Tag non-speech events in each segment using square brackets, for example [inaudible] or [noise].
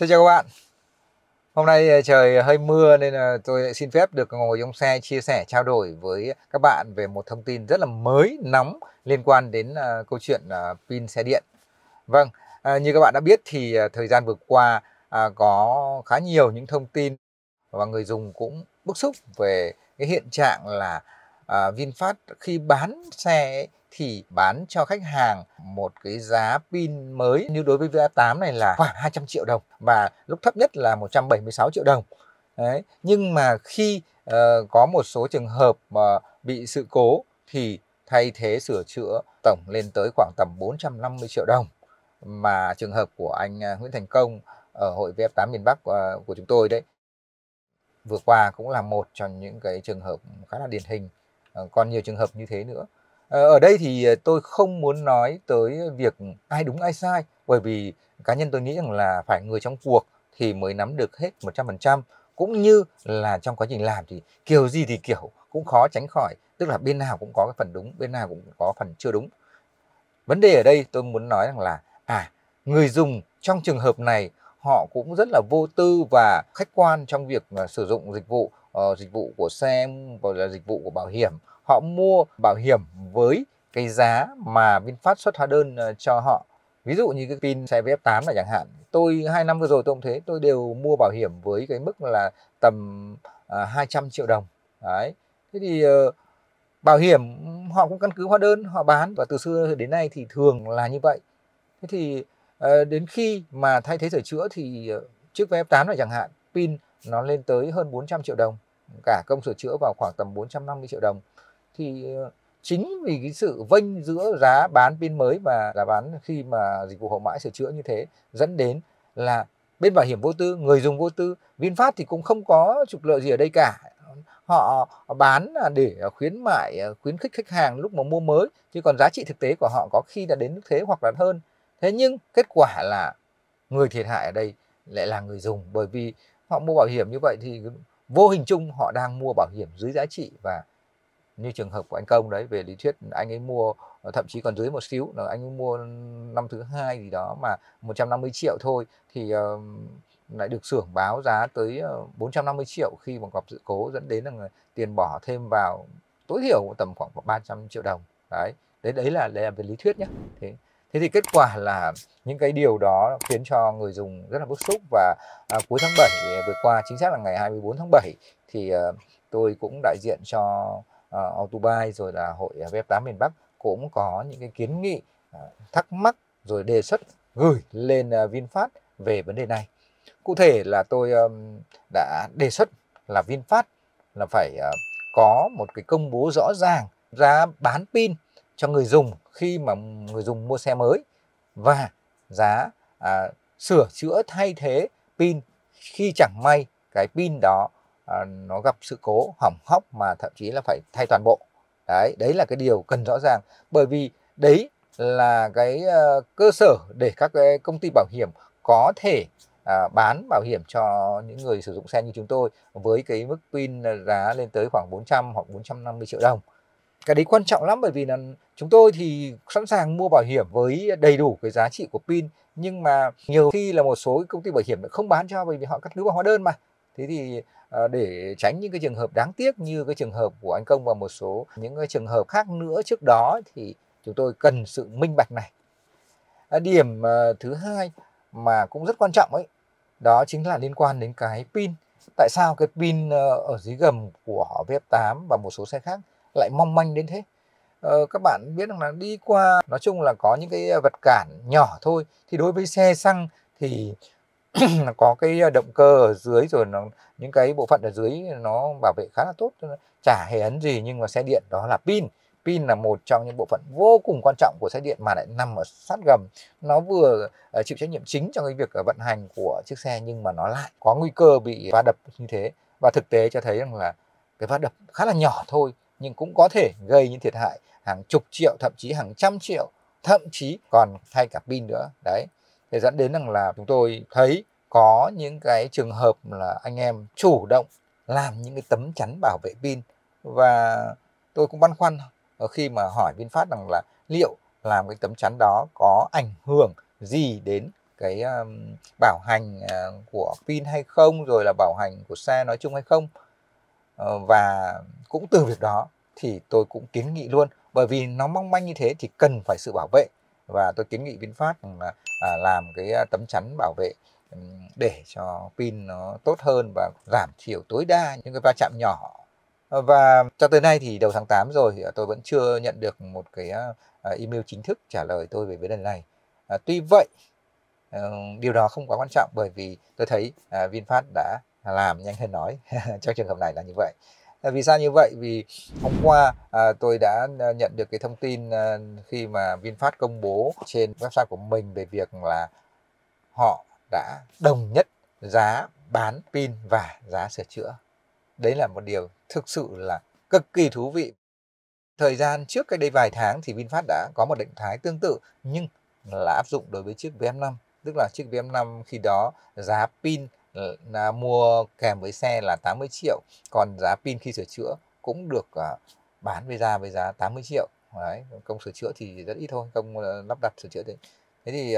Xin chào các bạn Hôm nay ờ, trời hơi mưa nên là tôi xin phép được ngồi trong xe chia sẻ trao đổi với các bạn về một thông tin rất là mới, nóng liên quan đến ờ, câu chuyện ờ, pin xe điện Vâng, như các bạn đã biết thì thời gian vừa qua à, có khá nhiều những thông tin và người dùng cũng bức xúc về cái hiện trạng là à, VinFast khi bán xe thì bán cho khách hàng một cái giá pin mới như đối với vf 8 này là khoảng 200 triệu đồng và lúc thấp nhất là 176 triệu đồng. Đấy. Nhưng mà khi uh, có một số trường hợp mà bị sự cố thì thay thế sửa chữa tổng lên tới khoảng tầm 450 triệu đồng mà trường hợp của anh à, Nguyễn Thành Công ở hội VF8 miền Bắc à, của chúng tôi đấy vừa qua cũng là một trong những cái trường hợp khá là điển hình ờ, còn nhiều trường hợp như thế nữa Ờ, ở đây thì ờ, tôi không muốn nói tới việc ai đúng ai sai bởi vì cá nhân tôi nghĩ rằng là phải người trong cuộc thì mới nắm được hết 100% cũng như là trong quá trình làm thì kiểu gì thì kiểu cũng khó tránh khỏi tức là bên nào cũng có cái phần đúng bên nào cũng có phần chưa đúng vấn đề ở đây tôi muốn nói rằng là à người dùng trong trường hợp này họ cũng rất là vô tư và khách quan trong việc ờ, sử dụng dịch vụ uh, dịch vụ của xe và là dịch vụ của bảo hiểm họ mua bảo hiểm với cái giá mà VinFast xuất hóa đơn ờ, cho họ. Ví dụ như cái pin xe VF8 là chẳng hạn. Tôi hai năm vừa rồi tôi cũng thế, tôi đều mua bảo hiểm với cái mức là tầm à, ờ, 200 triệu đồng. Đấy. Thế thì ờ, bảo hiểm họ cũng căn cứ hóa đơn họ bán và từ xưa đến nay thì thường là như vậy. Thế thì đến khi mà thay thế sửa chữa thì chiếc VF8 là chẳng hạn, pin nó lên tới hơn 400 triệu đồng, cả công sửa chữa vào khoảng tầm 450 triệu đồng thì ờ, chính vì cái sự vênh giữa giá bán pin mới và giá bán khi mà dịch vụ hậu mãi sửa chữa như thế dẫn đến là bên bảo hiểm vô tư người dùng vô tư vinfast thì cũng không có trục lợi gì ở đây cả họ bán để khuyến mại ờ, khuyến khích khách hàng lúc mà mua mới chứ còn giá trị thực tế của họ có khi là đến thế hoặc là hơn thế nhưng kết quả là người thiệt hại ở đây lại là người dùng bởi vì họ mua bảo hiểm như vậy thì vô hình chung họ đang mua bảo hiểm dưới giá trị và như trường hợp của anh công đấy về lý thuyết anh ấy mua ờ, thậm chí còn dưới một xíu là anh ấy mua năm thứ hai gì đó mà 150 triệu thôi thì uh, lại được xưởng báo giá tới 450 ờ, triệu khi mà gặp sự cố dẫn đến là tiền bỏ thêm vào tối thiểu tầm khoảng 300 triệu đồng đấy đấy đấy là đấy là về lý thuyết nhé thế thế thì kết quả là những cái điều đó khiến cho người dùng rất là bức xúc và à, cuối tháng 7 à, vừa qua chính xác là ngày 24 tháng 7 thì à, tôi cũng đại diện cho uh, Autobuy rồi là hội web 8 miền Bắc cũng có những cái kiến nghị uh, thắc mắc rồi đề xuất gửi lên uh, VinFast về vấn đề này. Cụ thể là tôi um, đã đề xuất là VinFast là phải uh, có một cái công bố rõ ràng giá bán pin cho người dùng khi mà người dùng mua xe mới và giá à, sửa chữa thay thế pin khi chẳng may cái pin đó À, nó gặp sự cố hỏng hóc mà thậm chí là phải thay toàn bộ đấy đấy là cái điều cần rõ ràng bởi vì đấy là cái uh, cơ sở để các cái công ty bảo hiểm có thể à, bán bảo hiểm cho những người sử dụng xe như chúng tôi với cái mức pin giá lên tới khoảng 400 hoặc 450 triệu đồng. Cái đấy quan trọng lắm bởi vì là chúng tôi thì sẵn sàng mua bảo hiểm với đầy đủ cái giá trị của pin nhưng mà nhiều khi là một số công ty bảo hiểm không bán cho bởi vì họ cắt cứ vào hóa đơn mà thế thì ờ, để tránh những cái trường hợp đáng tiếc như cái trường hợp của anh công và một số những cái trường hợp khác nữa trước đó thì chúng tôi cần sự minh bạch này ờ, điểm ờ, thứ hai mà cũng rất quan trọng ấy đó chính là liên quan đến cái pin tại sao cái pin ở dưới gầm của VF8 và một số xe khác lại mong manh đến thế ờ, các bạn biết rằng là đi qua nói chung là có những cái vật cản nhỏ thôi thì đối với xe xăng thì có cái ờ, động cơ ở dưới rồi nó những cái bộ phận ở dưới nó bảo vệ khá là tốt chả hề ấn gì nhưng mà xe điện đó là pin pin là một trong những bộ phận vô cùng quan trọng của xe điện mà lại nằm ở sát gầm nó vừa ờ, chịu trách nhiệm chính trong cái việc ờ, vận hành của chiếc xe nhưng mà nó lại có nguy cơ bị va đập như thế và thực tế cho thấy rằng là cái va đập khá là nhỏ thôi nhưng cũng có thể gây những thiệt hại hàng chục triệu thậm chí hàng trăm triệu thậm chí còn thay cả pin nữa đấy để dẫn đến rằng là chúng tôi thấy có những cái trường hợp là anh em chủ động làm những cái tấm chắn bảo vệ pin và tôi cũng băn khoăn khi mà hỏi VinFast rằng là liệu làm cái tấm chắn đó có ảnh hưởng gì đến cái um, bảo hành uh, của pin hay không rồi là bảo hành của xe nói chung hay không uh, và cũng từ việc đó thì tôi cũng kiến nghị luôn bởi vì nó mong manh như thế thì cần phải sự bảo vệ và tôi kiến nghị VinFast là à, làm cái à, tấm chắn bảo vệ để cho pin nó tốt hơn và giảm thiểu tối đa những cái va chạm nhỏ và cho tới nay thì đầu tháng 8 rồi thì à, tôi vẫn chưa nhận được một cái email chính thức trả lời tôi về vấn đề này à, tuy vậy ờ, điều đó không quá quan trọng bởi vì tôi thấy VinFast đã làm nhanh hơn nói [laughs] trong trường hợp này là như vậy vì sao như vậy vì hôm qua à, tôi đã à, nhận được cái thông tin à, khi mà VinFast công bố trên website của mình về việc là họ đã đồng nhất giá bán pin và giá sửa chữa đấy là một điều thực sự là cực kỳ thú vị thời gian trước cách đây vài tháng thì VinFast đã có một định thái tương tự nhưng là áp dụng đối với chiếc VM5 tức là chiếc VM5 khi đó giá pin Ờ, là mua kèm với xe là 80 triệu còn giá pin khi sửa chữa cũng được ờ, bán với ra với giá 80 triệu đấy công sửa chữa thì rất ít thôi công ờ, lắp đặt sửa chữa đấy thế thì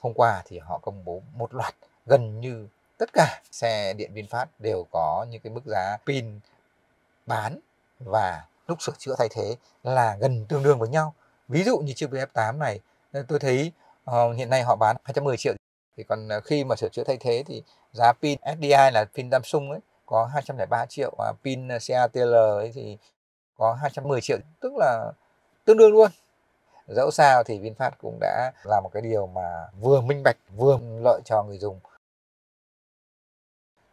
hôm qua thì họ công bố một loạt gần như tất cả xe điện VinFast đều có những cái mức giá pin bán và lúc sửa chữa thay thế là gần tương đương với nhau ví dụ như chiếc VF8 này tôi thấy hiện nay họ bán 210 triệu thì còn ờ, khi mà sửa chữa thay thế thì giá pin SDI là pin Samsung ấy có 203 triệu và pin ờ, CATL ấy thì có 210 triệu tức là tương đương luôn dẫu sao thì VinFast cũng đã làm một cái điều mà vừa minh bạch vừa lợi cho người dùng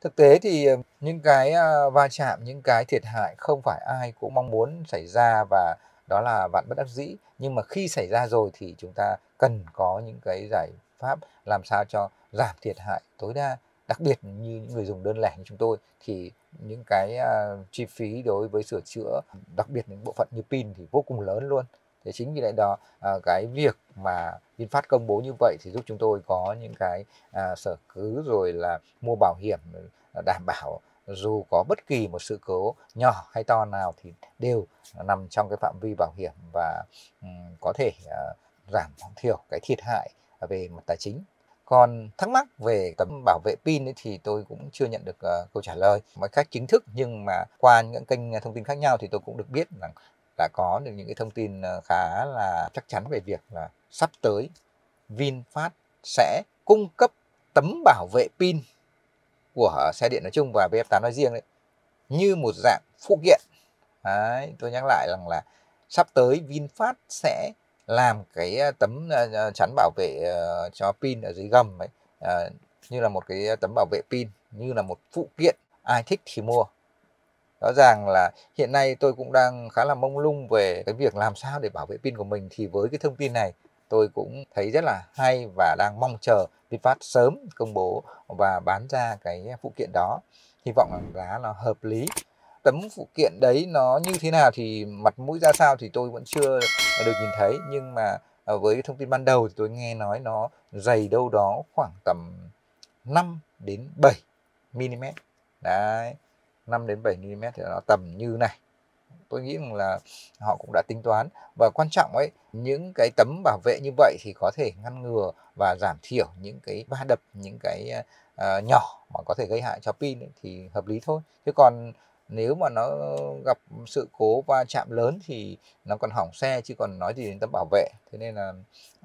thực tế thì ờ, những cái va chạm những cái thiệt hại không phải ai cũng mong muốn xảy ra và đó là vạn bất đắc dĩ nhưng mà khi xảy ra rồi thì chúng ta cần có những cái giải pháp làm sao cho giảm thiệt hại tối đa đặc biệt như những người dùng đơn lẻ như chúng tôi thì những cái à, chi phí đối với sửa chữa đặc biệt những bộ phận như pin thì vô cùng lớn luôn thế chính vì lẽ đó à, cái việc mà VinFast công bố như vậy thì giúp chúng tôi có những cái à, sở cứ rồi là mua bảo hiểm đảm bảo dù có bất kỳ một sự cố nhỏ hay to nào thì đều nằm trong cái phạm vi bảo hiểm và có thể giảm thiểu cái thiệt hại về mặt tài chính còn thắc mắc về tấm bảo vệ pin ấy thì tôi cũng chưa nhận được uh, câu trả lời một cách chính thức nhưng mà qua những kênh thông tin khác nhau thì tôi cũng được biết rằng đã có được những cái thông tin ờ, khá là chắc chắn về việc là sắp tới VinFast sẽ cung cấp tấm bảo vệ pin của xe điện nói chung và BF8 nói riêng đấy như một dạng phụ kiện. Đấy, tôi nhắc lại rằng là sắp tới VinFast sẽ làm cái tấm chắn bảo vệ ờ, cho pin ở dưới gầm ấy ờ, như là một cái tấm bảo vệ pin như là một phụ kiện ai thích thì mua rõ ràng là hiện nay tôi cũng đang khá là mông lung về cái việc làm sao để bảo vệ pin của mình thì với cái thông tin này tôi cũng thấy rất là hay và đang mong chờ VinFast sớm công bố và bán ra cái phụ kiện đó hy vọng là giá nó hợp lý tấm phụ kiện đấy nó như thế nào thì mặt mũi ra sao thì tôi vẫn chưa được nhìn thấy nhưng mà ờ, với thông tin ban đầu thì tôi nghe nói nó dày đâu đó khoảng tầm 5 đến 7 mm đấy 5 đến 7 mm thì nó tầm như này tôi nghĩ rằng là họ cũng đã tính toán và quan trọng ấy những cái tấm bảo vệ như vậy thì có thể ngăn ngừa và giảm thiểu những cái va đập những cái uh, nhỏ mà có thể gây hại cho pin ấy, thì hợp lý thôi chứ còn nếu mà nó gặp sự cố va chạm lớn thì nó còn hỏng xe chứ còn nói gì đến tấm bảo vệ thế nên là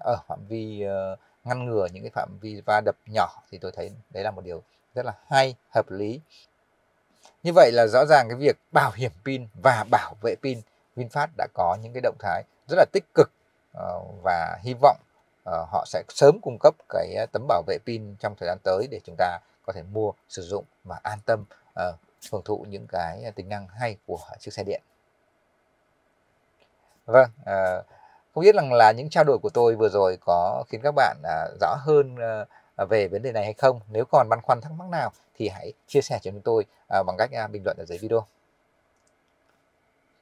ở phạm vi ờ, ngăn ngừa những cái phạm vi va đập nhỏ thì tôi thấy đấy là một điều rất là hay hợp lý như vậy là rõ ràng cái việc bảo hiểm pin và bảo vệ pin VinFast đã có những cái động thái rất là tích cực ờ, và hy vọng ờ, họ sẽ sớm cung cấp cái tấm bảo vệ pin trong thời gian tới để chúng ta có thể mua sử dụng và an tâm hưởng thụ những cái à, tính năng hay của chiếc xe điện vâng à, không biết rằng là những trao đổi của tôi vừa rồi có khiến các bạn à, rõ hơn à, à, về vấn đề này hay không nếu còn băn khoăn thắc mắc nào thì hãy chia sẻ cho chúng tôi à, bằng cách à, bình luận ở dưới video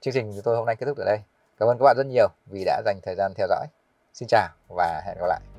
chương trình của tôi hôm nay kết thúc ở đây cảm ơn các bạn rất nhiều vì đã dành thời gian theo dõi xin chào và hẹn gặp lại